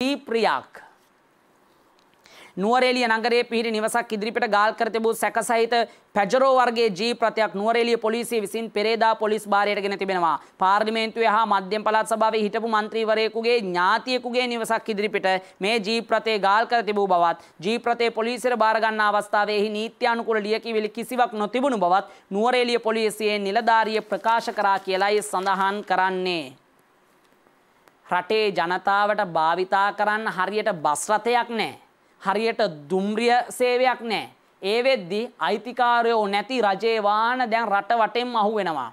ප්‍රියක් නුවරෙලිය නගරේ පිහිටි නිවසක් ඉදිරිපිට ගාල් කර තිබූ සැකසහිත පැජරෝ වර්ගයේ ජීප් රථයක් නුවරඑළිය පොලිසිය විසින් පෙරේදා පොලිස් භාරයට ගෙන තිබෙනවා. පාර්ලිමේන්තුවේ හා මධ්‍යම පළාත් සභාවේ හිටපු മന്ത്രിවරයෙකුගේ ඥාතියෙකුගේ නිවසක් ඉදිරිපිට මේ ජීප් රථය ගාල් කර තිබූ බවත් ජීප් රථය පොලිසියට බාර ගන්නා අවස්ථාවේහි නීත්‍යානුකූල ලියකියවිලි කිසිවක් නොතිබුණු බවත් නුවරඑළිය පොලිසියේ නිලධාරිය ප්‍රකාශ කරා කියලායි සඳහන් කරන්නේ. රටේ ජනතාවට භාවිතා කරන්න හරියට බස්රථයක් නෑ. හරියට දුම්රිය සේවයක් නෑ. ඒ වෙද්දි අයිතිකාරයෝ නැති රජේවාන දැන් රට වටෙන් අහු වෙනවා.